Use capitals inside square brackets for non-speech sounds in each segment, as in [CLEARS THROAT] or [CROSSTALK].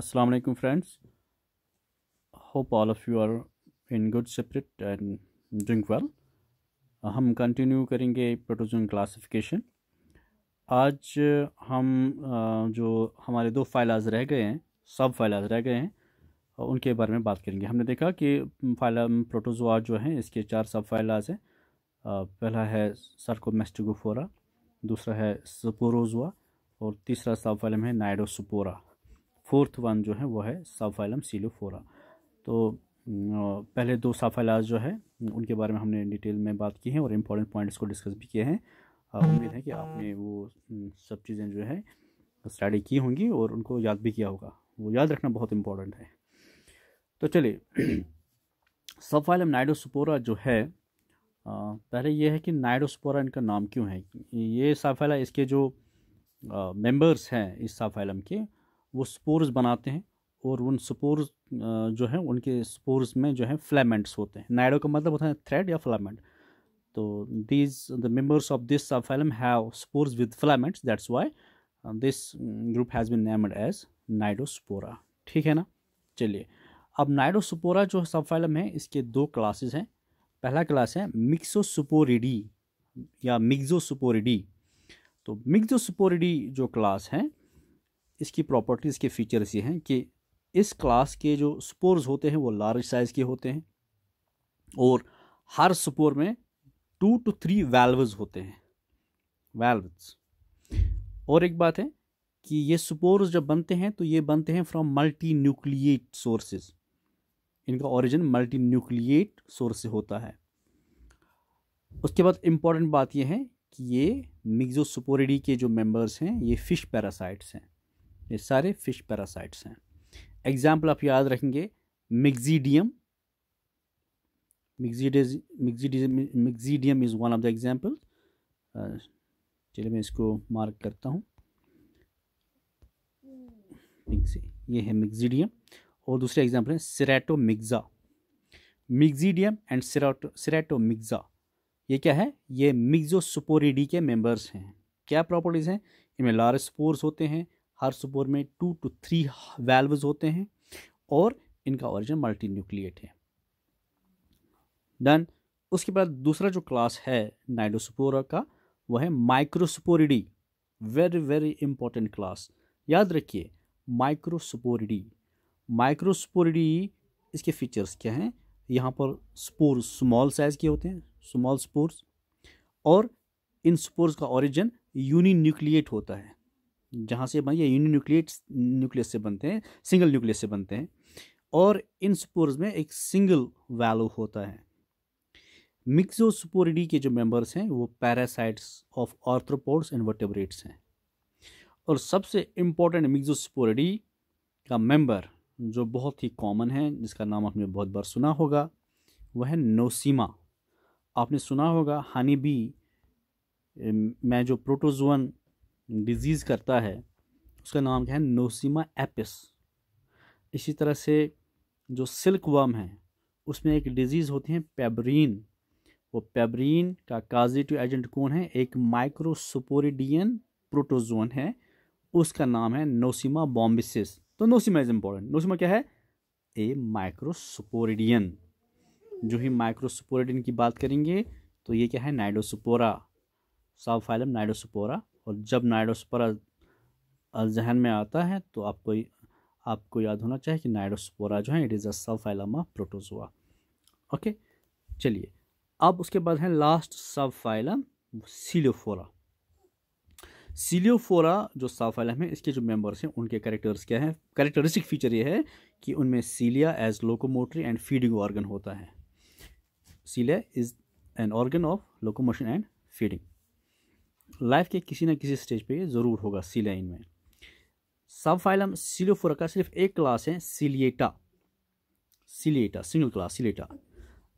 अस्सलाम वालेकुम friends hope all of you are in good spirit and doing well हम continue करेंगे protozoan classification आज uh, हम uh, जो हमारे दो फाइलाज रह गए हैं सब फाइलाज रह गए हैं उनके बारे में बात करेंगे हमने देखा कि फाइल um, प्रोटोजोआ um, जो हैं इसके चार सब फाइलाज हैं uh, पहला है सर्कोमेस्टिगोफोरा दूसरा है सपोरोजोआ और तीसरा सब फाइलम है नाइडोसपोरा फोर्थ वन जो है वो है साफाइलम सीलोफोरा तो पहले दो साफाइलाज जो है उनके बारे में हमने डिटेल में बात की है और इम्पोर्टेंट पॉइंट्स को डिस्कस भी किए हैं उम्मीद है कि आपने वो सब चीज़ें जो है स्टडी की होंगी और उनको याद भी किया होगा वो याद रखना बहुत इम्पोर्टेंट है तो चलिए [CLEARS THROAT] सफाइलम नाइडोसपोरा जो है पहले ये है कि नाइडोसपोरा इनका नाम क्यों है ये साफाइला इसके जो मेंबर्स हैं इस साफाइलम के वो स्पोर्स बनाते हैं और उन स्पोर्स जो है उनके स्पोर्स में जो है फ्लैमेंट्स होते हैं नाइडो का मतलब होता है थ्रेड या फ्लामेंट तो these the members of this subphylum have spores with filaments that's why this group has been named as Cnidospora ठीक है ना चलिए अब सुपोरा जो सब फिल्म है इसके दो क्लासेस हैं पहला क्लास है मिक्सोस्पोरिडी या मिक्जोस्पोरिडी तो मिक्जोस्पोरिडी जो क्लास है इसकी प्रॉपर्टीज़ के फीचर्स ये हैं कि इस क्लास के जो स्पोर्स होते हैं वो लार्ज साइज़ के होते हैं और हर स्पोर में टू टू थ्री वेल्वज होते हैं वेल्व और एक बात है कि ये स्पोर्स जब बनते हैं तो ये बनते हैं फ्रॉम मल्टी न्यूक्लिएट सोर्सेज इनका ओरिजिन मल्टी न्यूक्लिएट सोर्स से होता है उसके बाद इम्पॉर्टेंट बात यह है कि ये मिग्जोस्पोरिडी के जो मेंबर्स हैं ये फिश पैरासाइट्स हैं ये सारे फिश पैरासाइट्स हैं एग्जाम्पल आप याद रखेंगे Myxidium Myxidium is one of the example चलिए मैं इसको मार्क करता हूँ ये है मिगजीडियम और दूसरे एग्जाम्पल है सिरेटो मिग्ज़ा मिक्जीडियम एंड सिरेटो मिग्ज़ा ये क्या है ये मिग्जोस्पोरिडी के मेंबर्स हैं क्या प्रॉपर्टीज़ हैं इनमें लार्ज स्पोर्स होते हैं हर सुपोर में टू टू थ्री वेल्व्स होते हैं और इनका ओरिजिन मल्टी न्यूक्लिएट है डन उसके बाद दूसरा जो क्लास है नाइडोस्पोरा का वह है Microsporidia very very important class याद रखिए माइक्रोसपोरिडी माइक्रोसपोरिडी इसके फीचर्स क्या हैं यहाँ पर स्पोर स्मॉल साइज़ के होते हैं स्मॉल स्पोर्स और इन स्पोर्स का ओरिजिन यूनिन्यूक्लिएट होता है जहाँ से बने ये यूनिन्यूक्लियट न्यूक्लियस से बनते हैं सिंगल न्यूक्लियस से बनते हैं और इन स्पोर्स में एक सिंगल वैल्यू होता है मिक्सोस्पोरिडी के जो मेंबर्स हैं वो parasites of arthropods and vertebrates हैं और सबसे इम्पोर्टेंट मिक्सोस्पोरिडी का मेंबर जो बहुत ही कॉमन है जिसका नाम आपने बहुत बार सुना होगा वह है नोसीमा आपने सुना होगा हनी बी मैं जो प्रोटोजोन डिजीज़ करता है उसका नाम क्या है नोसीमा एपिस इसी तरह से जो सिल्क वर्म है उसमें एक डिजीज़ होती है पेबरीन वो पेबरीन का काजिटिव एजेंट कौन है एक माइक्रोसपोरिडियन प्रोटोजोन है उसका नाम है नोसीमा बॉम्बिसिस तो नोसीमा इज इम्पोर्टेंट नोसीमा क्या है ए माइक्रोसपोरिडियन जो ही माइक्रोसपोरिडियन की बात करेंगे तो ये क्या है नाइडोसपोरा सब फाइलम नाइडोसपोरा और जब नाइडोस्पोरा जहन में आता है तो आपको आपको याद होना चाहिए कि नाइडोस्पोरा जो है इट इज़ अ सब ऑफ प्रोटोजोआ ओके चलिए अब उसके बाद है लास्ट सब फाइलम सीलियोफोरा सीलियोफोरा जो सब फाइलम है इसके जो मेंबर्स हैं उनके करेक्टर्स क्या हैं करेक्टरिस्टिक फीचर ये है कि उनमें cilia as locomotory and feeding organ होता है cilia is an organ of locomotion and feeding life के किसी न किसी स्टेज पे ये ज़रूर होगा सीलाइन में सब फाइलम सीलोफोरा का सिर्फ एक क्लास है Ciliata Ciliata single class Ciliata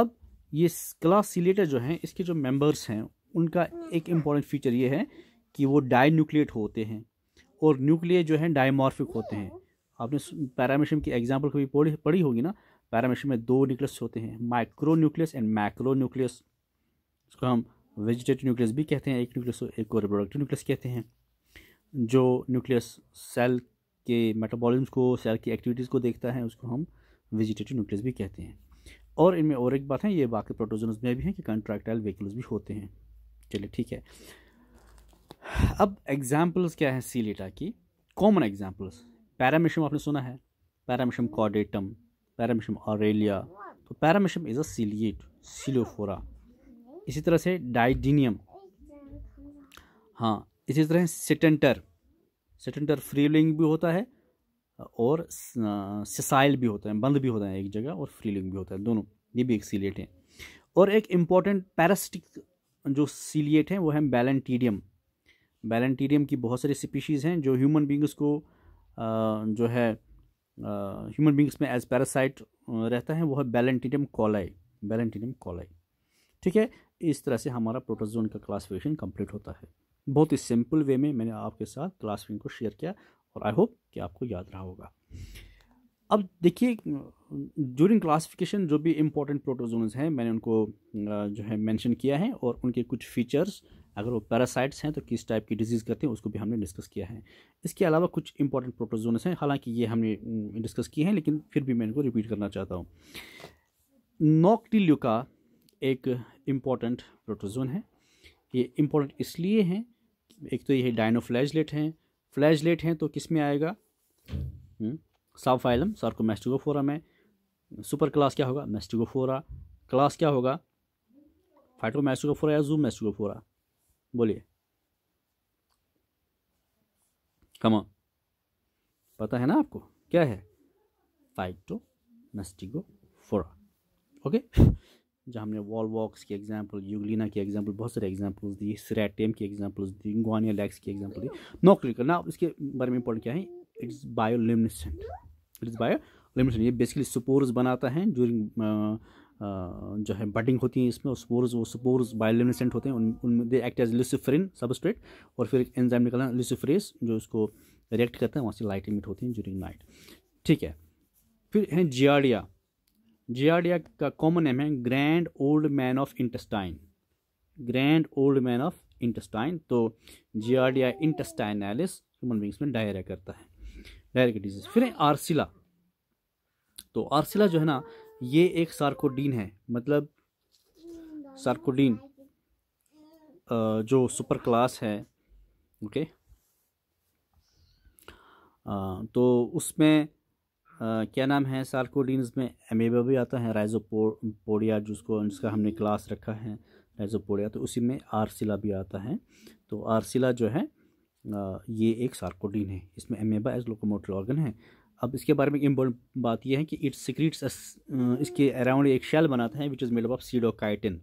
अब ये क्लास सिलेटा जो है इसके जो मेंबर्स हैं उनका एक इम्पॉर्टेंट फीचर ये है कि वो डाई न्यूक्लिएट होते हैं और न्यूक्लियर जो है डायमॉर्फिक होते हैं आपने पैरामेशियम की एग्जाम्पल कभी पढ़ी पढ़ी होगी ना पैरामेशियम में दो न्यूक्लियस होते हैं micronucleus and macronucleus इसको हम वेजिटेटिव न्यूक्लियस भी कहते हैं एक न्यूक्लियस एक को रिप्रोडक्टिव न्यूक्लियस कहते हैं जो न्यूक्लियस सेल के मेटाबॉलिज्म को सेल की एक्टिविटीज़ को देखता है उसको हम वेजिटेटिव न्यूक्लियस भी कहते हैं और इनमें और एक बात है ये बाकी प्रोटोजनस में भी हैं कि कंट्रैक्टाइल वेक्यूल्स भी होते हैं चलिए ठीक है अब एग्जाम्पल्स क्या है सीलेटा की कॉमन एग्जाम्पल्स पैरामिशम आपने सुना है पैरामिशम कॉडेटम पैरामिशम ऑरेलिया तो पैरामिशम इज़ अ सीलिएट सीलोफोरा इसी तरह से डाइडीनियम हाँ इसी तरह सेटेंटर सेटेंटर फ्रीलिंग भी होता है और सिसाइल भी होता है बंद भी होता है एक जगह और फ्रीलिंग भी होता है दोनों ये भी एक सीलिएट है और एक इम्पॉर्टेंट पैरास्टिक जो सीलिएट है वो है बैलेंटीडियम बैलेंटीडियम की बहुत सारी स्पीशीज़ हैं जो ह्यूमन बींग्स को जो है ह्यूमन बींग्स में एज पैरासाइट रहता है वो है बैलेंटीडियम कॉलाई बैलेंटीडियम कॉलाई ठीक है इस तरह से हमारा प्रोटोजोन का क्लासिफिकेशन कंप्लीट होता है बहुत ही सिंपल वे में मैंने आपके साथ क्लासिफिकेशन को शेयर किया और आई होप कि आपको याद रहा होगा अब देखिए ड्यूरिंग क्लासिफिकेशन जो भी इम्पोर्टेंट प्रोटोजोन्स हैं मैंने उनको जो है मेंशन किया है और उनके कुछ फीचर्स अगर वो पैरासाइट्स हैं तो किस टाइप की डिजीज़ करते हैं उसको भी हमने डिस्कस किया है इसके अलावा कुछ इंपॉर्टेंट प्रोटोजोन्स हैं हालांकि ये हमने डिस्कस किए हैं लेकिन फिर भी मैं इनको रिपीट करना चाहता हूँ नॉकटिल्यूका एक इम्पॉर्टेंट प्रोटोजोन है ये इम्पोर्टेंट इसलिए हैं एक तो ये डायनोफ्लैजलेट हैं फ्लैजलेट हैं तो किस में आएगा साफाइलम हम्म, सार्कोमेस्टिगोफोरा में सुपर क्लास क्या होगा मेस्टिगोफोरा क्लास क्या होगा फाइटोमेस्टिगोफोरा या जूम मेस्टिगोफोरा बोलिए कमा पता है ना आपको क्या है मेस्टिगोफोरा ओके जहाँ हमने वॉल वॉक्स की एग्जाम्पल यूगलिना की एग्ज़ाम्पल बहुत सारे एग्जाम्पल्स दी सरेटेम की एग्जाम्पल्स दी गोनिया लैक्स की एग्जाम्पल दी नोक्लिकल ना इसके बारे में इंपॉर्टेंट क्या है it's bioluminescent is bioluminescent ये बेसिकली स्पोर्स बनाता है जूरिंग जो है बटिंग होती है इसमें और स्पोर्स वो स्पोर्स बायोलिमिनेसेंट होते हैं उनमें they act as luciferin substrate और फिर एक एंजाइम निकलना ल्यूसिफ्रेस जो इसको रिएक्ट करता है वहाँ से लाइट इमिट होती है जूरिंग नाइट ठीक है फिर है जियाडिया जियाडिया का कॉमन नेम है grand old man of intestine grand old man of intestine तो जियाडिया इंटेस्टाइनालिस ह्यूमन बींग्स में डायरिया करता है डायरिया की डिजीज फिर आर्सिला आरसिला तो आरसिला जो है ना ये एक सार्कोडीन है मतलब सार्कोडीन जो सुपर क्लास है ओके तो उसमें क्या नाम है सार्कोडीन्स में एमेबा भी आता है राइजोपोडिया जिसको जिसका हमने क्लास रखा है राइजोपोडिया तो उसी में आरसिला भी आता है तो आरसिला जो है ये एक सार्कोडीन है इसमें एमेबा एज लोकोमोटर ऑर्गन है अब इसके बारे में इम्पोर्टेंट बात यह है कि इट सिक्रीट्स इसके अराउंड एक शेल बनाता है which is made of pseudochitin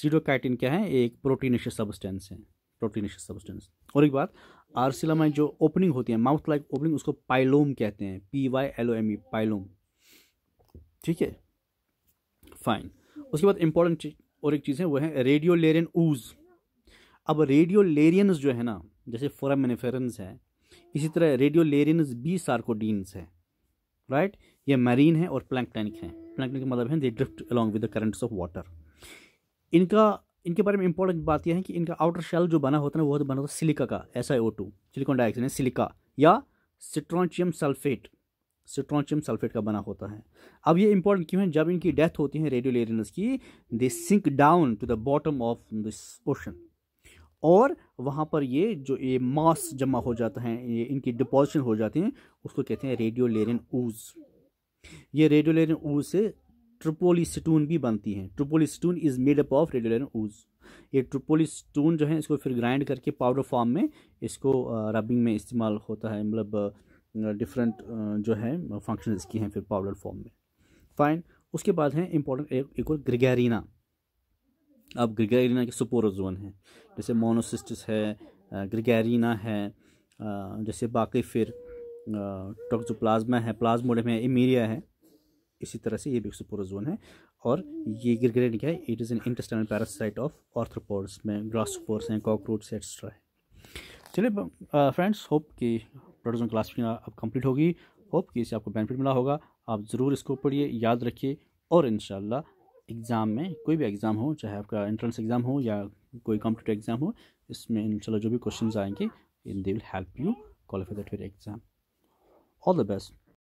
pseudochitin क्या है एक प्रोटीनिश सब्सटेंस है प्रोटीनिशियस सब्सटेंस और एक बात आरसिला जो ओपनिंग होती है माउथ लाइक ओपनिंग उसको पाइलोम कहते हैं P Y L O M E pylome ठीक है फाइन उसके बाद इंपॉर्टेंट चीज और एक चीज़ है वो है रेडियोलेरियन ऊज अब रेडियोलेरियंस जो है ना जैसे फोरामिनिफेरेंस है इसी तरह रेडियो लेरियन बी सार्कोडीन्स है राइट ये मैरीन है और प्लैंकटैनिक है प्लैंकटैनिक मतलब है they drift along with the currents of water इनका इनके बारे में इंपॉर्टेंट बात यह है कि इनका आउटर शेल जो बना होता है वो बना होता है सिलिका का S I O two silicon dioxide silica या सिट्रॉनचियम सल्फेट सिट्रॉनचियम सल्फेट का बना होता है अब ये इंपॉर्टेंट क्यों है जब इनकी डेथ होती है रेडियो लेरिनस की they sink down to the bottom of this ocean और वहाँ पर ये जो ये मास जमा हो जाता है ये इनकी डिपोजिशन हो जाती है उसको कहते हैं रेडियो लेरिन ऊज ये रेडियो लेरिन ऊज से ट्रिपोलिस्टून भी बनती हैं Tripoli stone is made up of radiolarian ooze ये ट्रिपोलिस्टून जो है इसको फिर ग्राइंड करके पाउडर फॉर्म में इसको रबिंग में इस्तेमाल होता है मतलब डिफरेंट जो है फंक्शन इसकी हैं फिर पाउडर फॉर्म में फाइन उसके बाद है इम्पोर्टेंट एक, एक और ग्रिगेरिना अब ग्रिगेरिना के सुपोरोजोन है जैसे मोनोसिस्टिस है ग्रिगेरिना है जैसे बाकी फिर टॉक्सोप्लाज्मा है प्लाज्मोडियम है इमीरिया है इसी तरह से ये भी सुपोरोजोन है और ये गिरगिरेन क्या है it is an intestinal parasite of arthropods में ग्रासपोर्स हैं कॉकरोच एक्स्ट्रा है चलिए फ्रेंड्स होप कि प्रोटोजोन क्लास अब कंप्लीट होगी होप कि इससे आपको बेनिफिट मिला होगा आप ज़रूर इसको पढ़िए याद रखिए और इन एग्ज़ाम में कोई भी एग्ज़ाम हो चाहे आपका एंट्रेंस एग्ज़ाम हो या कोई कॉम्पिटेटिव एग्ज़ाम हो इसमें इन जो भी क्वेश्चन आएंगे in they will help you qualify that फिर एग्ज़ाम ऑल द बेस्ट